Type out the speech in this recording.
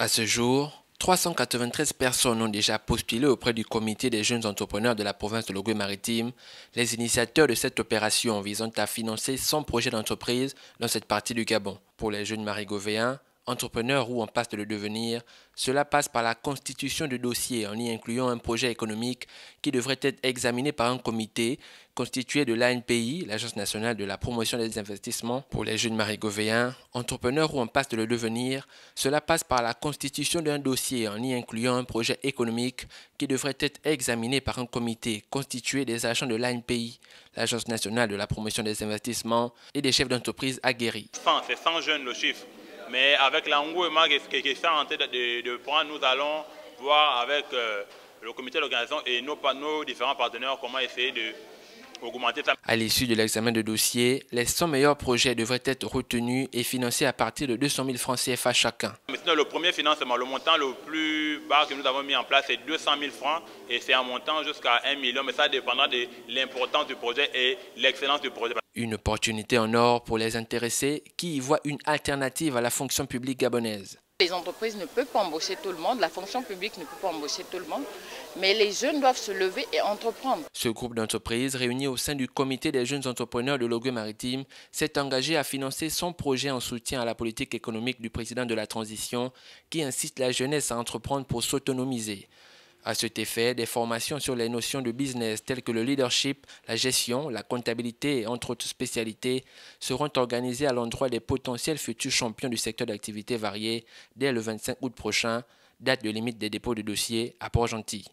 À ce jour, 393 personnes ont déjà postulé auprès du comité des jeunes entrepreneurs de la province de Logoué-Maritime, les initiateurs de cette opération visant à financer 100 projets d'entreprise dans cette partie du Gabon. Pour les jeunes marigovéens, entrepreneur ou en passe de le devenir, cela passe par la constitution de dossiers en y incluant un projet économique qui devrait être examiné par un comité constitué de l'ANPI, l'Agence nationale de la promotion des investissements pour les jeunes marigovéens. entrepreneur ou en passe de le devenir, cela passe par la constitution d'un dossier en y incluant un projet économique qui devrait être examiné par un comité constitué des agents de l'ANPI, l'Agence nationale de la promotion des investissements et des chefs d'entreprise aguerris. 100, c'est 100 jeunes le chiffre. Mais avec l'engouement que, ça en tête de, prendre, nous allons voir avec euh, le comité d'organisation et nos, différents partenaires comment essayer de à l'issue de l'examen de dossier, les 100 meilleurs projets devraient être retenus et financés à partir de 200 000 francs CFA chacun. le premier financement, le montant le plus bas que nous avons mis en place, c'est 200 000 francs et c'est un montant jusqu'à 1 million, mais ça dépendra de l'importance du projet et l'excellence du projet une opportunité en or pour les intéressés qui y voient une alternative à la fonction publique gabonaise. Les entreprises ne peuvent pas embaucher tout le monde, la fonction publique ne peut pas embaucher tout le monde, mais les jeunes doivent se lever et entreprendre. Ce groupe d'entreprises, réuni au sein du comité des jeunes entrepreneurs de l'ogue Maritime, s'est engagé à financer son projet en soutien à la politique économique du président de la transition qui incite la jeunesse à entreprendre pour s'autonomiser. À cet effet, des formations sur les notions de business telles que le leadership, la gestion, la comptabilité et entre autres spécialités seront organisées à l'endroit des potentiels futurs champions du secteur d'activité variée dès le 25 août prochain, date de limite des dépôts de dossiers à Port-Gentil.